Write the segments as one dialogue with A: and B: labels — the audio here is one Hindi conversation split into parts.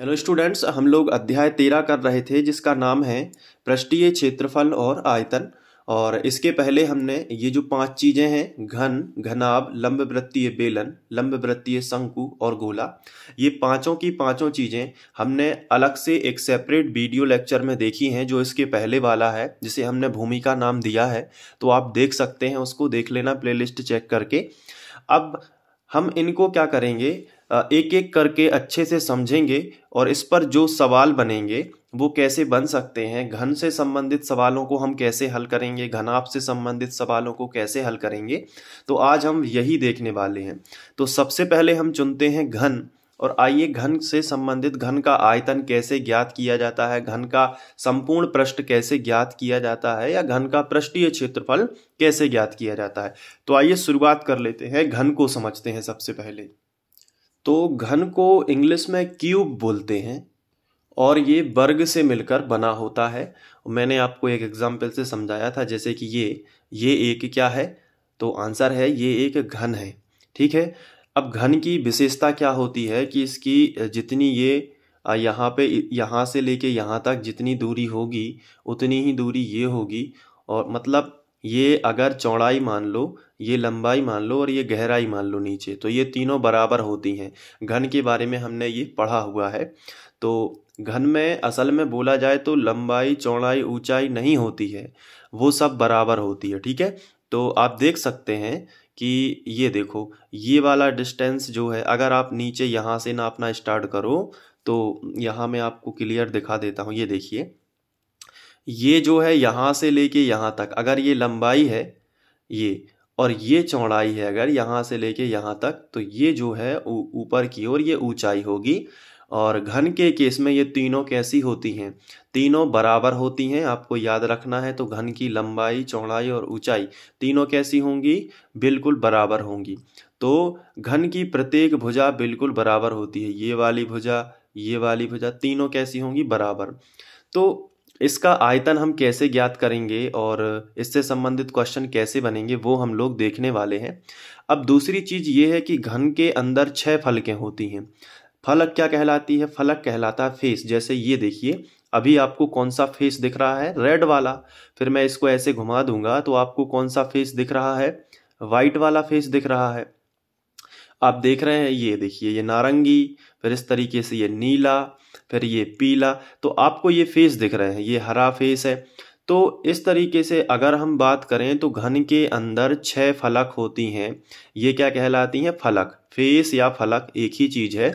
A: हेलो स्टूडेंट्स हम लोग अध्याय तेरह कर रहे थे जिसका नाम है पृष्ठीय क्षेत्रफल और आयतन और इसके पहले हमने ये जो पांच चीज़ें हैं घन घनाभ लंब वृत्तीय बेलन लंब वृत्तीय शंकु और गोला ये पांचों की पांचों चीज़ें हमने अलग से एक सेपरेट वीडियो लेक्चर में देखी हैं जो इसके पहले वाला है जिसे हमने भूमि का नाम दिया है तो आप देख सकते हैं उसको देख लेना प्ले चेक करके अब हम इनको क्या करेंगे एक एक करके अच्छे से समझेंगे और इस पर जो सवाल बनेंगे वो कैसे बन सकते हैं घन से संबंधित सवालों को हम कैसे हल करेंगे घनाभ से संबंधित सवालों को कैसे हल करेंगे तो आज हम यही देखने वाले हैं तो सबसे पहले हम चुनते हैं घन और आइए घन से संबंधित घन का आयतन कैसे ज्ञात किया जाता है घन का संपूर्ण पृष्ठ कैसे ज्ञात किया जाता है या घन का पृष्ठीय क्षेत्रफल कैसे ज्ञात किया जाता है तो आइए शुरुआत कर लेते हैं घन को समझते हैं सबसे पहले तो घन को इंग्लिश में क्यूब बोलते हैं और ये वर्ग से मिलकर बना होता है मैंने आपको एक एग्जाम्पल से समझाया था जैसे कि ये ये एक क्या है तो आंसर है ये एक घन है ठीक है अब घन की विशेषता क्या होती है कि इसकी जितनी ये यहाँ पे यहाँ से लेके यहाँ तक जितनी दूरी होगी उतनी ही दूरी ये होगी और मतलब ये अगर चौड़ाई मान लो ये लंबाई मान लो और ये गहराई मान लो नीचे तो ये तीनों बराबर होती हैं घन के बारे में हमने ये पढ़ा हुआ है तो घन में असल में बोला जाए तो लंबाई चौड़ाई ऊंचाई नहीं होती है वो सब बराबर होती है ठीक है तो आप देख सकते हैं कि ये देखो ये वाला डिस्टेंस जो है अगर आप नीचे यहाँ से नापना स्टार्ट करो तो यहाँ मैं आपको क्लियर दिखा देता हूँ ये देखिए ये जो है यहाँ से लेके यहाँ तक अगर ये लंबाई है ये और ये चौड़ाई है अगर यहाँ से लेके यहाँ तक तो ये जो है ऊपर की ओर ये ऊंचाई होगी और घन के केस में ये तीनों कैसी होती हैं तीनों बराबर होती हैं आपको याद रखना है तो घन की लंबाई चौड़ाई और ऊंचाई तीनों कैसी होंगी बिल्कुल बराबर होंगी तो घन की प्रत्येक भुजा बिल्कुल बराबर होती है ये वाली भुजा ये वाली भुजा तीनों कैसी होंगी बराबर तो इसका आयतन हम कैसे ज्ञात करेंगे और इससे संबंधित क्वेश्चन कैसे बनेंगे वो हम लोग देखने वाले हैं अब दूसरी चीज़ ये है कि घन के अंदर छः फलकें होती हैं फलक क्या कहलाती है फलक कहलाता है फेस जैसे ये देखिए अभी आपको कौन सा फेस दिख रहा है रेड वाला फिर मैं इसको ऐसे घुमा दूंगा तो आपको कौन सा फेस दिख रहा है वाइट वाला फेस दिख रहा है आप देख रहे हैं ये देखिए ये नारंगी फिर इस तरीके से ये नीला फिर ये पीला तो आपको ये फेस दिख रहे हैं ये हरा फेस है तो इस तरीके से अगर हम बात करें तो घन के अंदर छः फलक होती हैं ये क्या कहलाती हैं फलक फेस या फलक एक ही चीज़ है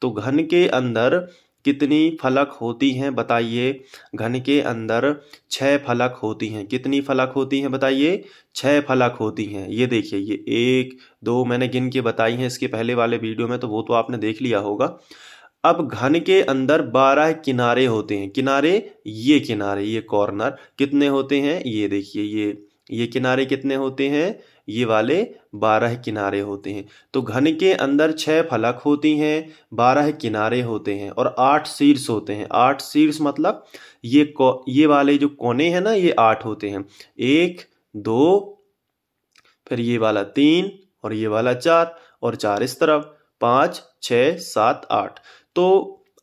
A: तो घन के अंदर कितनी फलक होती हैं बताइए घन के अंदर छह फलक होती हैं कितनी फलक होती हैं बताइए छह फलक होती हैं ये देखिए ये एक दो मैंने गिन के बताई हैं इसके पहले वाले वीडियो में तो वो तो आपने देख लिया होगा अब घन के अंदर बारह किनारे होते हैं किनारे ये किनारे ये कॉर्नर कितने होते हैं ये देखिए ये ये किनारे कितने होते हैं ये वाले बारह किनारे होते हैं तो घन के अंदर छह फलक होती हैं बारह किनारे होते हैं और आठ शीर्ष होते हैं आठ शीर्ष मतलब ये ये वाले जो कोने हैं ना ये आठ होते हैं एक दो फिर ये वाला तीन और ये वाला चार और चार इस तरफ पांच छ सात आठ तो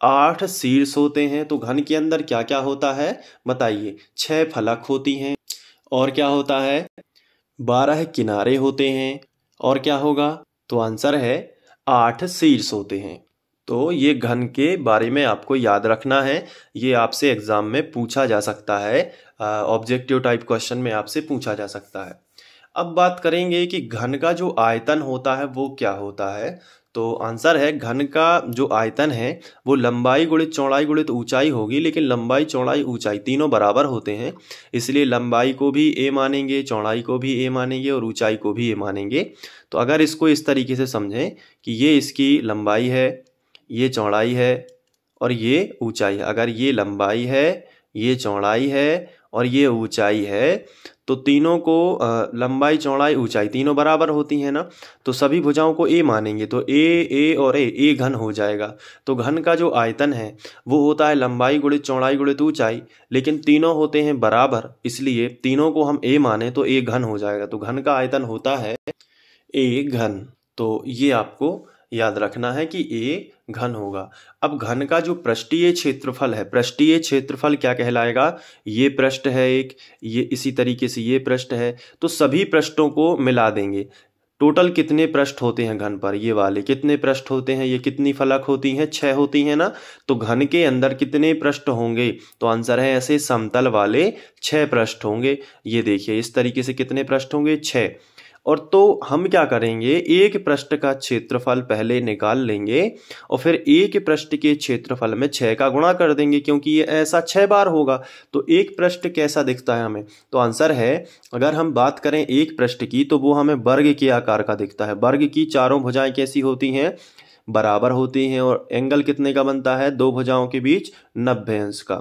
A: आठ शीर्ष होते हैं तो घन के अंदर क्या क्या होता है बताइए छह फलक होती हैं और क्या होता है बारह किनारे होते हैं और क्या होगा तो आंसर है आठ शीर्ष होते हैं तो ये घन के बारे में आपको याद रखना है ये आपसे एग्ज़ाम में पूछा जा सकता है ऑब्जेक्टिव टाइप क्वेश्चन में आपसे पूछा जा सकता है अब बात करेंगे कि घन का जो आयतन होता है वो क्या होता है तो आंसर है घन का जो आयतन है वो लंबाई गुणित चौड़ाई गुणित ऊंचाई होगी लेकिन लंबाई चौड़ाई ऊंचाई तीनों बराबर होते हैं इसलिए लंबाई को भी ए मानेंगे चौड़ाई को भी ए मानेंगे और ऊंचाई को भी ए मानेंगे तो अगर इसको इस तरीके से समझें कि ये इसकी लंबाई है ये चौड़ाई है और ये ऊंचाई है अगर ये लंबाई है ये चौड़ाई है और ये ऊंचाई है तो तीनों को लंबाई चौड़ाई ऊंचाई तीनों बराबर होती है ना तो सभी भुजाओं को ए मानेंगे तो ए ए और ए ए घन हो जाएगा तो घन का जो आयतन है वो होता है लंबाई गुणित चौड़ाई गुणित ऊंचाई लेकिन तीनों होते हैं बराबर इसलिए तीनों को हम ए माने तो ए घन हो जाएगा तो घन का आयतन होता है ए घन तो ये आपको याद रखना है कि ए घन होगा अब घन का जो पृष्ठीय क्षेत्रफल है पृष्ठीय क्षेत्रफल क्या कहलाएगा ये पृष्ठ है एक ये इसी तरीके से ये पृष्ठ है तो सभी पृष्ठों को मिला देंगे टोटल कितने पृष्ठ होते हैं घन पर ये वाले कितने पृष्ठ होते हैं ये कितनी फलक होती हैं छह होती हैं ना तो घन के अंदर कितने पृष्ठ होंगे तो आंसर है ऐसे समतल वाले छह पृष्ठ होंगे ये देखिए इस तरीके से कितने पृष्ठ होंगे छह और तो हम क्या करेंगे एक पृष्ठ का क्षेत्रफल पहले निकाल लेंगे और फिर एक पृष्ठ के क्षेत्रफल में छः का गुणा कर देंगे क्योंकि ये ऐसा छः बार होगा तो एक पृष्ठ कैसा दिखता है हमें तो आंसर है अगर हम बात करें एक पृष्ठ की तो वो हमें वर्ग के आकार का दिखता है वर्ग की चारों भुजाएं कैसी होती हैं बराबर होती हैं और एंगल कितने का बनता है दो भुजाओं के बीच नब्बे अंश का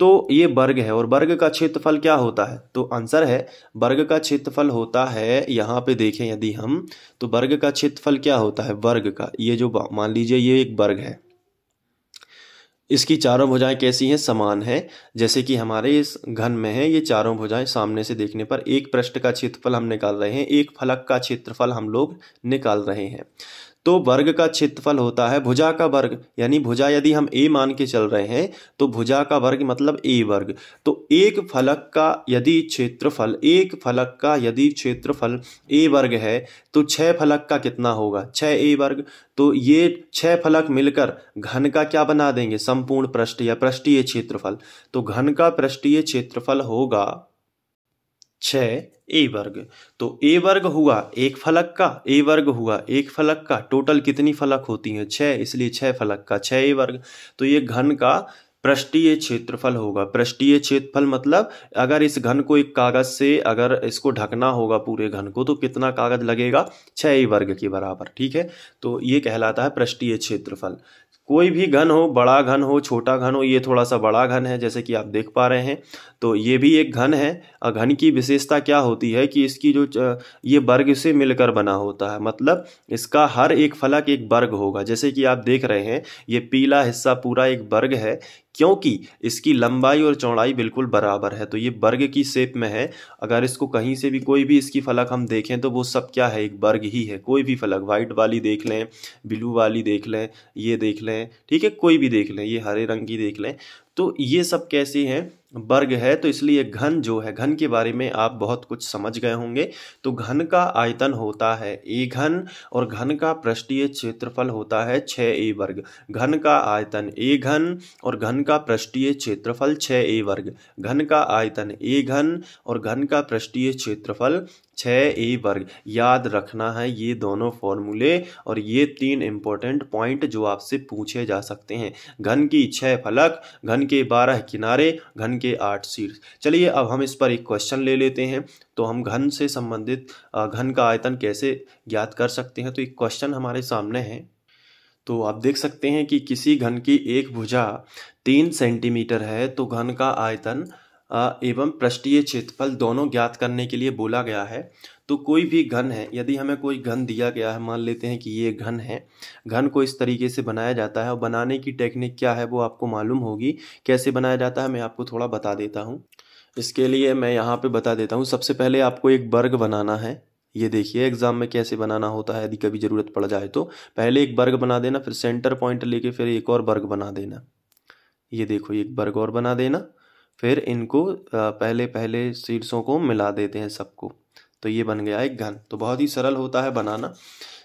A: तो ये वर्ग है और वर्ग का क्षेत्रफल क्या होता है तो आंसर है वर्ग का क्षेत्रफल होता है यहाँ पे देखें यदि हम तो वर्ग का क्षेत्रफल क्या होता है वर्ग का ये जो मान लीजिए ये एक वर्ग है इसकी चारों भुजाएं कैसी हैं समान है जैसे कि हमारे इस घन में है ये चारों भुजाएं सामने से देखने पर एक पृष्ठ का क्षेत्रफल हम निकाल रहे हैं एक फलक का क्षेत्रफल हम लोग निकाल रहे हैं तो वर्ग का क्षेत्रफल होता है भुजा का वर्ग यानी भुजा यदि हम ए मान के चल रहे हैं तो भुजा का वर्ग मतलब ए वर्ग तो एक फलक का यदि क्षेत्रफल एक फलक का यदि क्षेत्रफल ए वर्ग है तो छः फलक का कितना होगा छः ए वर्ग तो ये छः फलक मिलकर घन का क्या बना देंगे संपूर्ण पृष्ठ या पृष्ठीय क्षेत्रफल तो घन का पृष्ठीय क्षेत्रफल होगा छ ए वर्ग तो ए वर्ग हुआ एक फलक का ए वर्ग हुआ एक फलक का टोटल कितनी फलक होती हैं छ इसलिए छ फलक का छ ए वर्ग तो ये घन का पृष्ठीय क्षेत्रफल होगा पृष्ठीय क्षेत्रफल मतलब अगर इस घन को एक कागज से अगर इसको ढकना होगा पूरे घन को तो कितना कागज लगेगा छ वर्ग के बराबर ठीक है तो ये कहलाता है पृष्ठीय क्षेत्रफल कोई भी घन हो बड़ा घन हो छोटा घन हो ये थोड़ा सा बड़ा घन है जैसे कि आप देख पा रहे हैं तो ये भी एक घन है घन की विशेषता क्या होती है कि इसकी जो ये वर्ग से मिलकर बना होता है मतलब इसका हर एक फलक एक वर्ग होगा जैसे कि आप देख रहे हैं ये पीला हिस्सा पूरा एक वर्ग है क्योंकि इसकी लंबाई और चौड़ाई बिल्कुल बराबर है तो ये वर्ग की शेप में है अगर इसको कहीं से भी कोई भी इसकी फलक हम देखें तो वो सब क्या है एक वर्ग ही है कोई भी फलक व्हाइट वाली देख लें ब्लू वाली देख लें ये देख लें ठीक है कोई भी देख लें ये हरे रंग की देख लें तो ये सब कैसे हैं वर्ग है तो इसलिए घन जो है घन के बारे में आप बहुत कुछ समझ गए होंगे तो घन का आयतन होता है ए घन और घन का पृष्ठीय क्षेत्रफल होता है छ ए वर्ग घन का आयतन ए घन और घन का पृष्ठीय क्षेत्रफल छ ए वर्ग घन का आयतन ए घन और घन का पृष्ठीय क्षेत्रफल छः ए वर्ग याद रखना है ये दोनों फॉर्मूले और ये तीन इंपॉर्टेंट पॉइंट जो आपसे पूछे जा सकते हैं घन की छः फलक घन के बारह किनारे घन के आठ शीर्ष चलिए अब हम इस पर एक क्वेश्चन ले लेते हैं तो हम घन से संबंधित घन का आयतन कैसे ज्ञात कर सकते हैं तो एक क्वेश्चन हमारे सामने है तो आप देख सकते हैं कि किसी घन की एक भुजा तीन सेंटीमीटर है तो घन का आयतन एवं पृष्ठीय क्षेत्रफल दोनों ज्ञात करने के लिए बोला गया है तो कोई भी घन है यदि हमें कोई घन दिया गया है मान लेते हैं कि ये घन है घन को इस तरीके से बनाया जाता है और बनाने की टेक्निक क्या है वो आपको मालूम होगी कैसे बनाया जाता है मैं आपको थोड़ा बता देता हूँ इसके लिए मैं यहाँ पे बता देता हूँ सबसे पहले आपको एक वर्ग बनाना है ये देखिए एग्ज़ाम में कैसे बनाना होता है यदि कभी ज़रूरत पड़ जाए तो पहले एक वर्ग बना देना फिर सेंटर पॉइंट लेके फिर एक और वर्ग बना देना ये देखो एक वर्ग और बना देना फिर इनको पहले पहले सीड्सों को मिला देते हैं सबको तो ये बन गया एक घन तो बहुत ही सरल होता है बनाना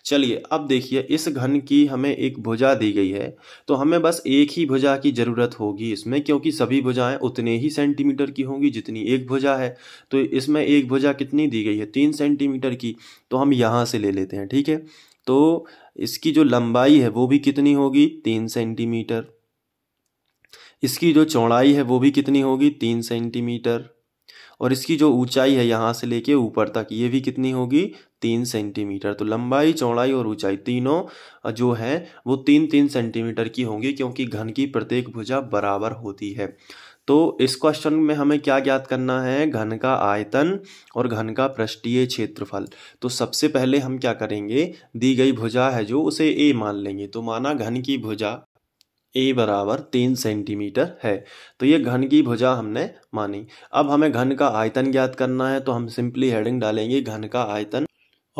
A: चलिए अब देखिए इस घन की हमें एक भुजा दी गई है तो हमें बस एक ही भुजा की ज़रूरत होगी इसमें क्योंकि सभी भुजाएं उतने ही सेंटीमीटर की होंगी जितनी एक भुजा है तो इसमें एक भुजा कितनी दी गई है तीन सेंटीमीटर की तो हम यहाँ से ले लेते हैं ठीक है तो इसकी जो लंबाई है वो भी कितनी होगी तीन सेंटीमीटर इसकी जो चौड़ाई है वो भी कितनी होगी तीन सेंटीमीटर और इसकी जो ऊंचाई है यहाँ से लेके ऊपर तक ये भी कितनी होगी तीन सेंटीमीटर तो लंबाई चौड़ाई और ऊंचाई तीनों जो है वो तीन तीन सेंटीमीटर की होंगी क्योंकि घन की प्रत्येक भुजा बराबर होती है तो इस क्वेश्चन में हमें क्या ज्ञात करना है घन का आयतन और घन का पृष्ठीय क्षेत्रफल तो सबसे पहले हम क्या करेंगे दी गई भुजा है जो उसे ए मान लेंगे तो माना घन की भुजा ए बराबर तीन सेंटीमीटर है तो ये घन की भुजा हमने मानी अब हमें घन का आयतन ज्ञात करना है तो हम सिंपली हेडिंग डालेंगे घन का आयतन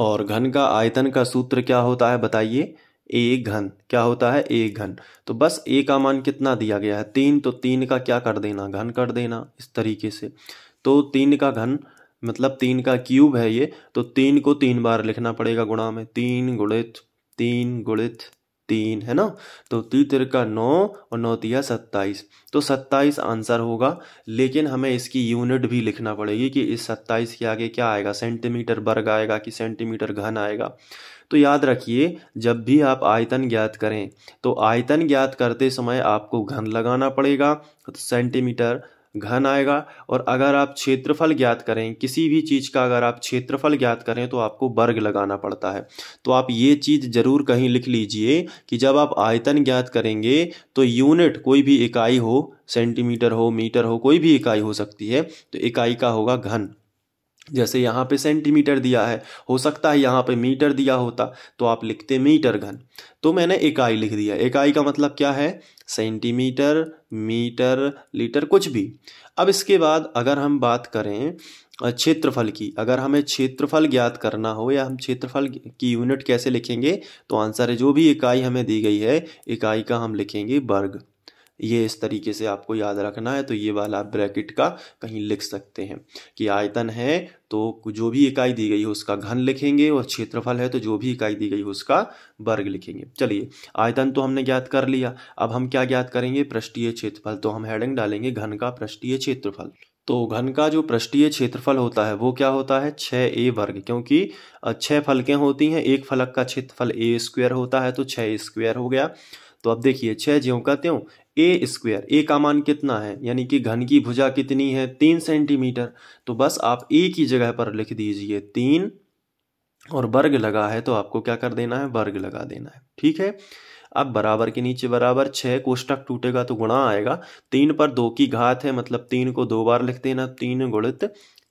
A: और घन का आयतन का सूत्र क्या होता है बताइए ए घन क्या होता है ए घन तो बस ए का मान कितना दिया गया है तीन तो तीन का क्या कर देना घन कर देना इस तरीके से तो तीन का घन मतलब तीन का क्यूब है ये तो तीन को तीन बार लिखना पड़ेगा गुणा में तीन गुणित तीन गुणित तीन है ना तो तीन का नौ और नौ सत्ताईस तो सत्ताईस आंसर होगा लेकिन हमें इसकी यूनिट भी लिखना पड़ेगी कि इस सत्ताईस के आगे क्या आएगा सेंटीमीटर वर्ग आएगा कि सेंटीमीटर घन आएगा तो याद रखिए जब भी आप आयतन ज्ञात करें तो आयतन ज्ञात करते समय आपको घन लगाना पड़ेगा तो सेंटीमीटर घन आएगा और अगर आप क्षेत्रफल ज्ञात करें किसी भी चीज़ का अगर आप क्षेत्रफल ज्ञात करें तो आपको वर्ग लगाना पड़ता है तो आप ये चीज़ ज़रूर कहीं लिख लीजिए कि जब आप आयतन ज्ञात करेंगे तो यूनिट कोई भी इकाई हो सेंटीमीटर हो मीटर हो कोई भी इकाई हो सकती है तो इकाई का होगा घन जैसे यहाँ पे सेंटीमीटर दिया है हो सकता है यहाँ पे मीटर दिया होता तो आप लिखते मीटर घन तो मैंने इकाई लिख दिया इकाई का मतलब क्या है सेंटीमीटर मीटर लीटर कुछ भी अब इसके बाद अगर हम बात करें क्षेत्रफल की अगर हमें क्षेत्रफल ज्ञात करना हो या हम क्षेत्रफल की यूनिट कैसे लिखेंगे तो आंसर है जो भी इकाई हमें दी गई है इकाई का हम लिखेंगे वर्ग ये इस तरीके से आपको याद रखना है तो ये वाला ब्रैकेट का कहीं लिख सकते हैं कि आयतन है तो जो भी इकाई दी गई हो उसका घन लिखेंगे और क्षेत्रफल है तो जो भी इकाई दी गई हो उसका वर्ग लिखेंगे चलिए आयतन तो हमने ज्ञात कर लिया अब हम क्या ज्ञात करेंगे पृष्ठीय क्षेत्रफल तो हम हेडिंग डालेंगे घन का पृष्ठीय क्षेत्रफल तो घन का जो पृष्ठीय क्षेत्रफल होता है वो क्या होता है छः ए वर्ग क्योंकि छः फलकें होती हैं एक फलक का क्षेत्रफल ए स्क्वायर होता है तो छः स्क्वायर हो गया तो अब देखिए छः ज्यों का त्यों ए स्क्वेयर ए का मान कितना है यानी कि घन की भुजा कितनी है तीन सेंटीमीटर तो बस आप ए की जगह पर लिख दीजिए तीन और वर्ग लगा है तो आपको क्या कर देना है वर्ग लगा देना है ठीक है अब बराबर के नीचे बराबर छः कोष्टक टूटेगा तो गुणा आएगा तीन पर दो की घात है मतलब तीन को दो बार लिख देना तीन गुणित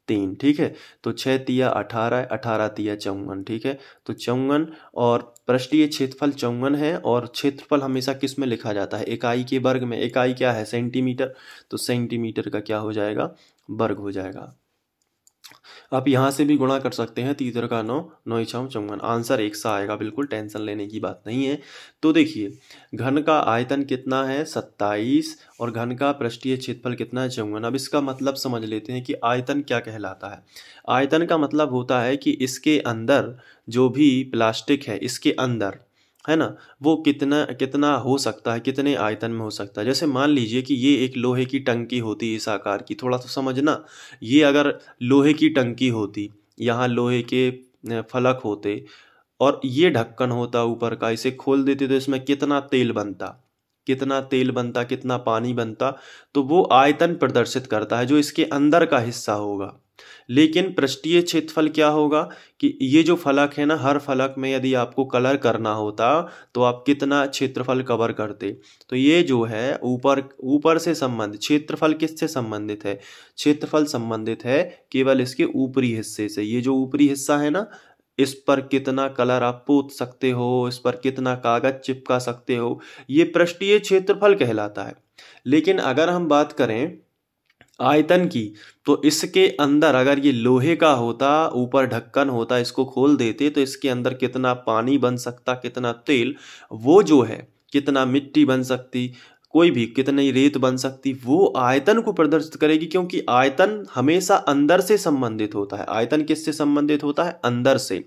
A: तीन ठीक है तो छः तिया अठारह अठारह तिया चौवन ठीक है तो चौवन और पृष्ठीय क्षेत्रफल चौवन है और क्षेत्रफल हमेशा किस में लिखा जाता है इकाई के वर्ग में इकाई क्या है सेंटीमीटर तो सेंटीमीटर का क्या हो जाएगा वर्ग हो जाएगा आप यहाँ से भी गुणा कर सकते हैं तीतर का नौ नौ इच्छाओं चौवन आंसर एक सा आएगा बिल्कुल टेंशन लेने की बात नहीं है तो देखिए घन का आयतन कितना है सत्ताईस और घन का पृष्ठीय क्षेत्रफल कितना है चौवन अब इसका मतलब समझ लेते हैं कि आयतन क्या कहलाता है आयतन का मतलब होता है कि इसके अंदर जो भी प्लास्टिक है इसके अंदर है ना वो कितना कितना हो सकता है कितने आयतन में हो सकता है जैसे मान लीजिए कि ये एक लोहे की टंकी होती है इस आकार की थोड़ा सा समझना ये अगर लोहे की टंकी होती यहाँ लोहे के फलक होते और ये ढक्कन होता ऊपर का इसे खोल देते तो इसमें कितना तेल बनता कितना तेल बनता कितना पानी बनता तो वो आयतन प्रदर्शित करता है जो इसके अंदर का हिस्सा होगा लेकिन पृष्ठीय क्षेत्रफल क्या होगा कि ये जो फलक है ना हर फलक में यदि आपको कलर करना होता तो आप कितना क्षेत्रफल कवर करते तो ये जो है ऊपर ऊपर से संबंधित क्षेत्रफल किससे संबंधित है क्षेत्रफल संबंधित है केवल इसके ऊपरी हिस्से से ये जो ऊपरी हिस्सा है ना इस पर कितना कलर आप पोत सकते हो इस पर कितना कागज चिपका सकते हो ये पृष्ठीय क्षेत्रफल कहलाता है लेकिन अगर हम बात करें आयतन की तो इसके अंदर अगर ये लोहे का होता ऊपर ढक्कन होता इसको खोल देते तो इसके अंदर कितना पानी बन सकता कितना तेल वो जो है कितना मिट्टी बन सकती कोई भी कितनी रेत बन सकती वो आयतन को प्रदर्शित करेगी क्योंकि आयतन हमेशा अंदर से संबंधित होता है आयतन किससे संबंधित होता है अंदर से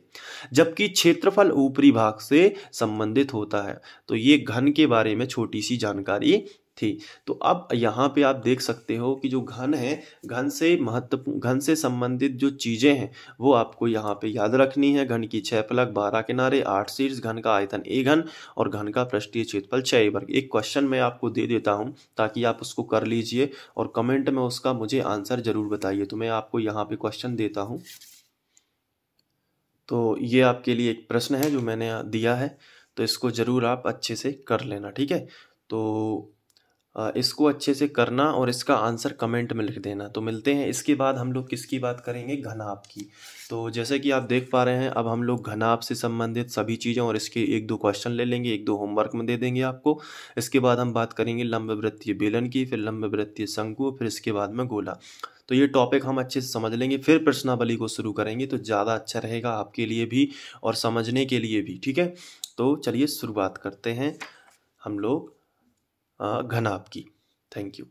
A: जबकि क्षेत्रफल ऊपरी भाग से संबंधित होता है तो ये घन के बारे में छोटी सी जानकारी थी तो अब यहाँ पे आप देख सकते हो कि जो घन है घन से महत्वपूर्ण घन से संबंधित जो चीज़ें हैं वो आपको यहाँ पे याद रखनी है घन की छः पलक बारह किनारे आठ शीर्ष घन का आयतन ए घन और घन का पृष्ठीय क्षेत्रफल छः वर्ग एक क्वेश्चन मैं आपको दे देता हूँ ताकि आप उसको कर लीजिए और कमेंट में उसका मुझे आंसर ज़रूर बताइए तो मैं आपको यहाँ पर क्वेश्चन देता हूँ तो ये आपके लिए एक प्रश्न है जो मैंने दिया है तो इसको ज़रूर आप अच्छे से कर लेना ठीक है तो इसको अच्छे से करना और इसका आंसर कमेंट में लिख देना तो मिलते हैं इसके बाद हम लोग किसकी बात करेंगे घनाप की तो जैसे कि आप देख पा रहे हैं अब हम लोग घनाप से संबंधित सभी चीज़ें और इसके एक दो क्वेश्चन ले लेंगे एक दो होमवर्क में दे देंगे आपको इसके बाद हम बात करेंगे लंब वृत्तीय बेलन की फिर लंब वृत्तीय शंकु फिर इसके बाद में गोला तो ये टॉपिक हम अच्छे से समझ लेंगे फिर प्रश्नावली को शुरू करेंगे तो ज़्यादा अच्छा रहेगा आपके लिए भी और समझने के लिए भी ठीक है तो चलिए शुरुआत करते हैं हम लोग घनाब की थैंक यू